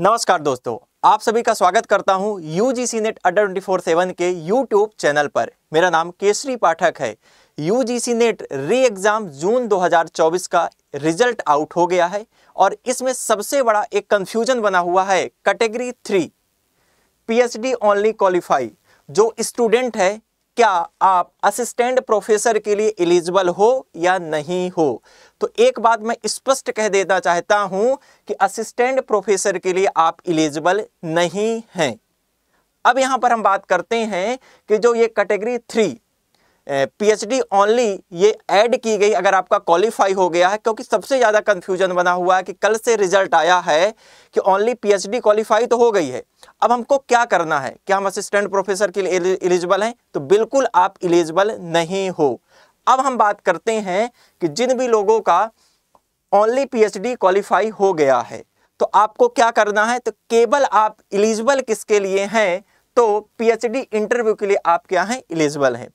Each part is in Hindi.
नमस्कार दोस्तों आप सभी का स्वागत करता हूं U G C NET Adda twenty four seven के यूट्यूब चैनल पर मेरा नाम केसरी पाठक है U G C NET re exam June 2024 का रिजल्ट आउट हो गया है और इसमें सबसे बड़ा एक कंफ्यूजन बना हुआ है category three PhD only qualify जो स्टूडेंट है क्या आप असिस्टेंट प्रोफेसर के लिए एलिजिबल हो या नहीं हो तो एक बात मैं स्पष्ट कह देना चाहता हूं कि असिस्टेंट प्रोफेसर के लिए आप एलिजिबल नहीं हैं अब यहां पर हम बात करते हैं कि जो ये कैटेगरी थ्री पीएचडी ओनली ये ऐड की गई अगर आपका क्वालिफाई हो गया है क्योंकि सबसे ज़्यादा कंफ्यूजन बना हुआ है कि कल से रिजल्ट आया है कि ओनली पीएचडी क्वालिफाई तो हो गई है अब हमको क्या करना है क्या हम असिस्टेंट प्रोफेसर के लिए एलिजिबल हैं तो बिल्कुल आप एलिजिबल नहीं हो अब हम बात करते हैं कि जिन भी लोगों का ओनली पी क्वालिफाई हो गया है तो आपको क्या करना है तो केवल आप इलिजिबल किसके लिए हैं तो पीएचडी इंटरव्यू के लिए आप क्या हैं इलिजिबल हैं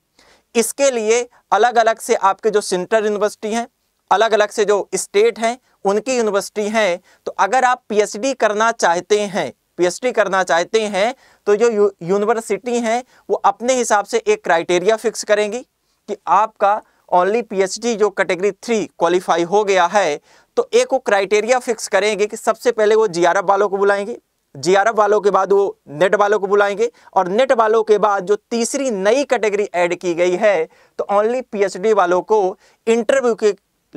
इसके लिए अलग अलग से आपके जो सेंट्रल यूनिवर्सिटी हैं अलग अलग से जो स्टेट हैं उनकी यूनिवर्सिटी हैं तो अगर आप पीएचडी करना चाहते हैं पीएचडी करना चाहते हैं तो जो यूनिवर्सिटी हैं वो अपने हिसाब से एक क्राइटेरिया फिक्स करेंगी कि आपका ओनली पीएचडी जो कैटेगरी थ्री क्वालिफाई हो गया है तो एक वो क्राइटेरिया फिक्स करेंगे कि सबसे पहले वो जी वालों को बुलाएंगे जीआरएफ वालों के बाद वो नेट वालों को बुलाएंगे और नेट वालों के बाद जो तीसरी नई कैटेगरी ऐड की गई है तो ओनली पीएचडी वालों को इंटरव्यू के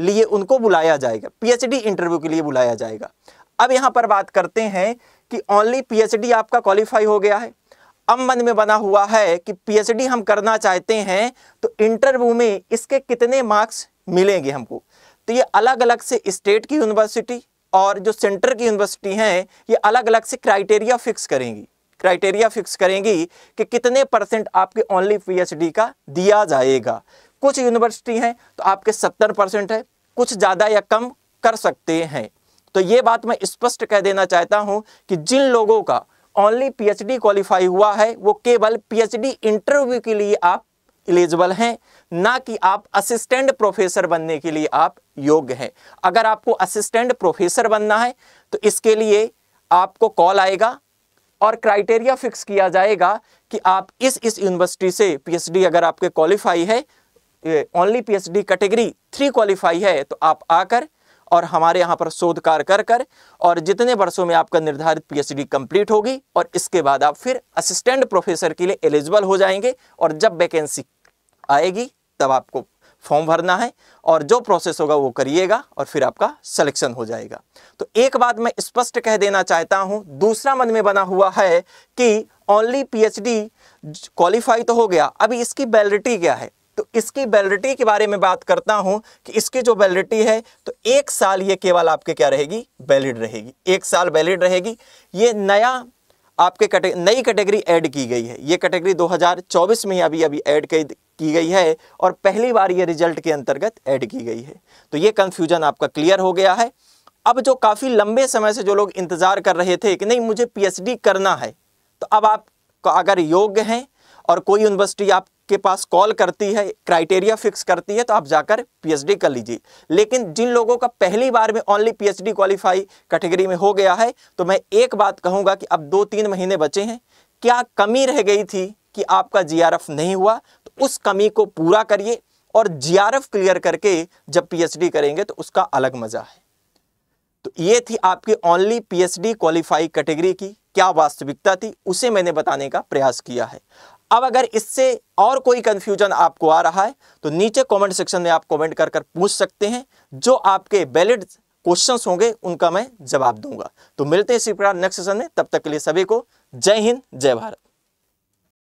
लिए उनको बुलाया जाएगा पीएचडी इंटरव्यू के लिए बुलाया जाएगा अब यहाँ पर बात करते हैं कि ओनली पीएचडी आपका क्वालिफाई हो गया है अब मन में बना हुआ है कि पीएचडी हम करना चाहते हैं तो इंटरव्यू में इसके कितने मार्क्स मिलेंगे हमको तो ये अलग अलग से स्टेट की यूनिवर्सिटी और जो सेंटर की यूनिवर्सिटी हैं ये अलग अलग से क्राइटेरिया फिक्स करेंगी क्राइटेरिया फिक्स करेंगी कि कितने परसेंट आपके ओनली पीएचडी का दिया जाएगा कुछ यूनिवर्सिटी हैं तो आपके सत्तर परसेंट है कुछ ज़्यादा या कम कर सकते हैं तो ये बात मैं स्पष्ट कह देना चाहता हूँ कि जिन लोगों का ओनली पीएचडी क्वालिफाई हुआ है वो केवल पीएचडी इंटरव्यू के लिए आप एलिजिबल हैं ना कि आप असिस्टेंट प्रोफेसर बनने के लिए आप योग्य हैं अगर आपको असिस्टेंट प्रोफेसर बनना है तो इसके लिए आपको कॉल आएगा और क्राइटेरिया फिक्स किया जाएगा कि आप इस इस यूनिवर्सिटी से पीएचडी अगर आपके क्वालिफाई है only PhD category three qualify है तो आप आकर और हमारे यहाँ पर शोध कार्य कर कर और जितने वर्षों में आपका निर्धारित पीएचडी कंप्लीट होगी और इसके बाद आप फिर असिस्टेंट प्रोफेसर के लिए एलिजिबल हो जाएंगे और जब वैकेंसी आएगी तब आपको फॉर्म भरना है और जो प्रोसेस होगा वो करिएगा और फिर आपका सिलेक्शन हो जाएगा तो एक बात मैं स्पष्ट कह देना चाहता हूँ दूसरा मन में बना हुआ है कि ओनली डी क्वालिफाई तो हो गया अभी इसकी वैलिडिटी क्या है तो इसकी वैलिडिटी के बारे में बात करता हूं कि इसकी जो वैलिडिटी है तो एक साल ये केवल आपके क्या रहेगी वैलिड रहेगी एक साल वैलिड रहेगी ये नया आपके कटे नई कैटेगरी ऐड की गई है ये कैटेगरी 2024 में ही अभी अभी ऐड की गई है और पहली बार ये रिजल्ट के अंतर्गत ऐड की गई है तो ये कन्फ्यूजन आपका क्लियर हो गया है अब जो काफ़ी लंबे समय से जो लोग इंतज़ार कर रहे थे कि नहीं मुझे पी करना है तो अब आप अगर योग्य हैं और कोई यूनिवर्सिटी आप के पास कॉल करती है क्राइटेरिया फिक्स करती है तो आप जाकर पीएचडी कर लीजिए लेकिन जिन लोगों का पहली बार में ओनली पीएचडी क्वालिफाई कैटेगरी में हो गया है तो मैं एक बात कहूंगा कि अब दो तीन महीने बचे हैं क्या कमी रह गई थी कि आपका जीआरएफ नहीं हुआ तो उस कमी को पूरा करिए और जीआरएफ क्लियर करके जब पीएचडी करेंगे तो उसका अलग मज़ा है तो ये थी आपकी ओनली पीएचडी क्वालिफाई कैटेगरी की क्या वास्तविकता थी उसे मैंने बताने का प्रयास किया है अब अगर इससे और कोई कंफ्यूजन आपको आ रहा है तो नीचे कमेंट सेक्शन में आप कमेंट कर कर पूछ सकते हैं जो आपके वैलिड क्वेश्चंस होंगे उनका मैं जवाब दूंगा तो मिलते हैं इसी प्रकार नेक्स्ट सेशन में तब तक के लिए सभी को जय हिंद जय भारत